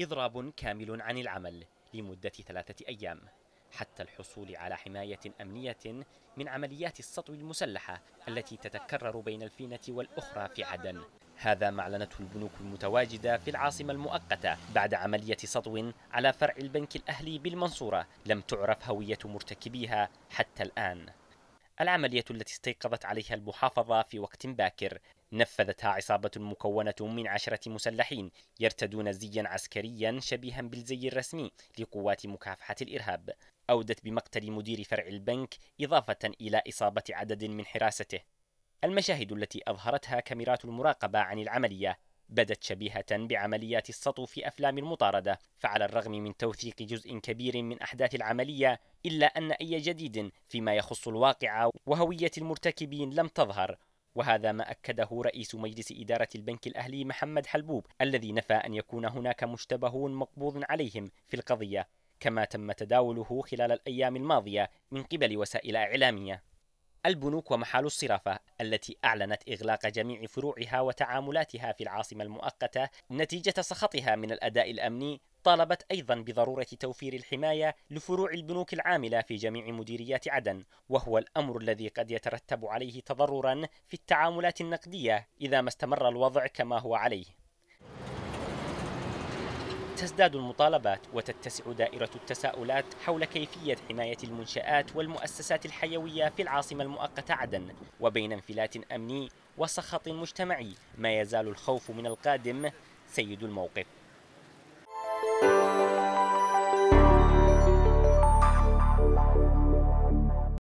إضراب كامل عن العمل لمدة ثلاثة أيام حتى الحصول على حماية أمنية من عمليات السطو المسلحة التي تتكرر بين الفينة والأخرى في عدن هذا ما أعلنته البنوك المتواجدة في العاصمة المؤقتة بعد عملية سطو على فرع البنك الأهلي بالمنصورة لم تعرف هوية مرتكبيها حتى الآن العملية التي استيقظت عليها المحافظة في وقت باكر نفذتها عصابة مكونة من عشرة مسلحين يرتدون زيا عسكريا شبيها بالزي الرسمي لقوات مكافحة الإرهاب أودت بمقتل مدير فرع البنك إضافة إلى إصابة عدد من حراسته المشاهد التي أظهرتها كاميرات المراقبة عن العملية بدت شبيهة بعمليات السطو في أفلام المطاردة، فعلى الرغم من توثيق جزء كبير من أحداث العملية، إلا أن أي جديد فيما يخص الواقع وهوية المرتكبين لم تظهر، وهذا ما أكده رئيس مجلس إدارة البنك الأهلي محمد حلبوب، الذي نفى أن يكون هناك مشتبهون مقبوض عليهم في القضية، كما تم تداوله خلال الأيام الماضية من قبل وسائل إعلامية. البنوك ومحال الصرافة التي أعلنت إغلاق جميع فروعها وتعاملاتها في العاصمة المؤقتة نتيجة سخطها من الأداء الأمني طالبت أيضا بضرورة توفير الحماية لفروع البنوك العاملة في جميع مديريات عدن وهو الأمر الذي قد يترتب عليه تضررا في التعاملات النقدية إذا ما استمر الوضع كما هو عليه وتزداد المطالبات وتتسع دائرة التساؤلات حول كيفية حماية المنشآت والمؤسسات الحيوية في العاصمة المؤقتة عدن وبين انفلات أمني وسخط مجتمعي ما يزال الخوف من القادم سيد الموقف